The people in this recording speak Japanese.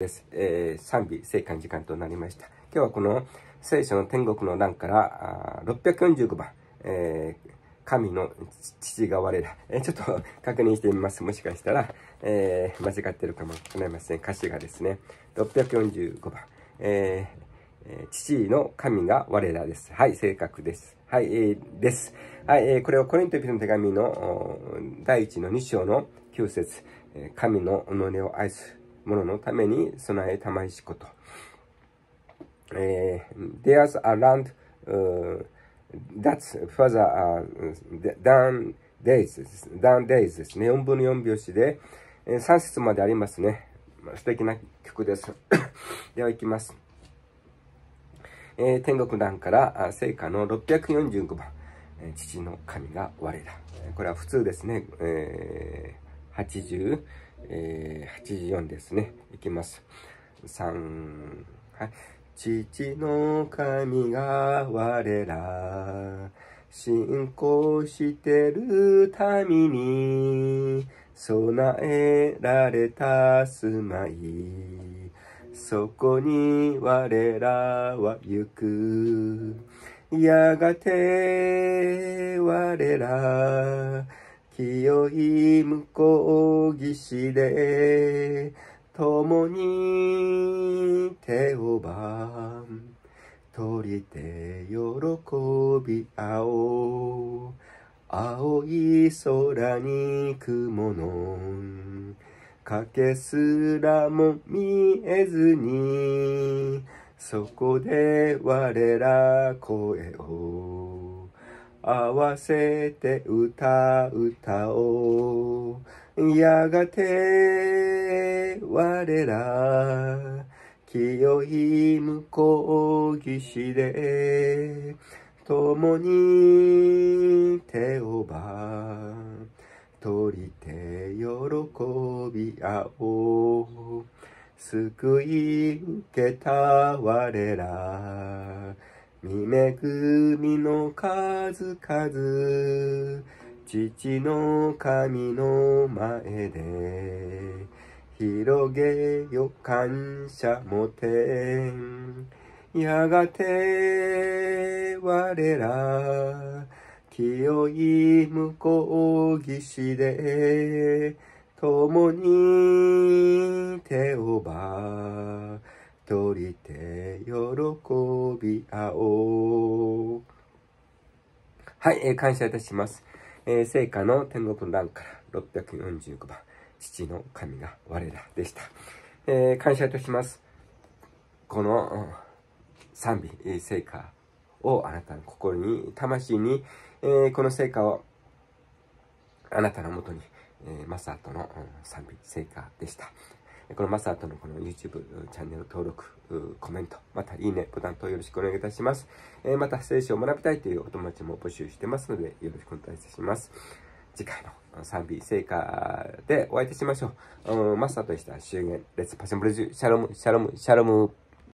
です、えー、賛美聖観時間となりました今日はこの聖書の天国の欄からあ645番、えー、神の父が我ら、えー、ちょっと 確認してみますもしかしたら、え間違ってるかもしれません歌詞がですね645番、え父の神が我らです。はい、正確です。はい、えー、です。はい、えー、これをコリント人の手紙の第1の2章の9節神の己を愛すもののために備えたましこと。えー、there's a land、uh, that's further、uh, down days, down days ですね。4分の4拍子で、えー、3節までありますね。素敵な曲です。では行きます。えー、天国団から聖歌の645番、えー、父の神が我ら。これは普通ですね。えー、80、えー、84ですね。いきます。3、はい。父の神が我ら、信仰してる民に、備えられた住まい。そこに我らは行く。やがて我ら、清い向こう岸で、共に手をばん、取りて喜び合おう。青い空に雲の、かけすらも見えずに、そこで我ら声を、合わせて歌歌おう。やがて我ら清い向こう岸で共に手をば取りて喜び合おう。救い受けた我ら未恵みの数々父の神の前で広げよ感謝もてやがて我ら清い向こう岸で共に手をば人で喜び合おう。はい、えー、感謝いたします。えー、聖火の天国の欄から645番、父の神が我らでした。えー、感謝いたします。この賛美、聖火をあなたの心に、魂に、えー、この聖火をあなたのもとに、えー、マサートの賛美、聖火でした。このマスタートのこの YouTube チャンネル登録、コメント、またいいね、ボタンとよろしくお願いいたします。えー、また、聖書を学びたいというお友達も募集してますので、よろしくお願いいたします。次回の賛美聖歌でお会いいたしましょう。うん、マスターとした祝言、レッツパションブルジュ、シャロム、シャロム、シャロム。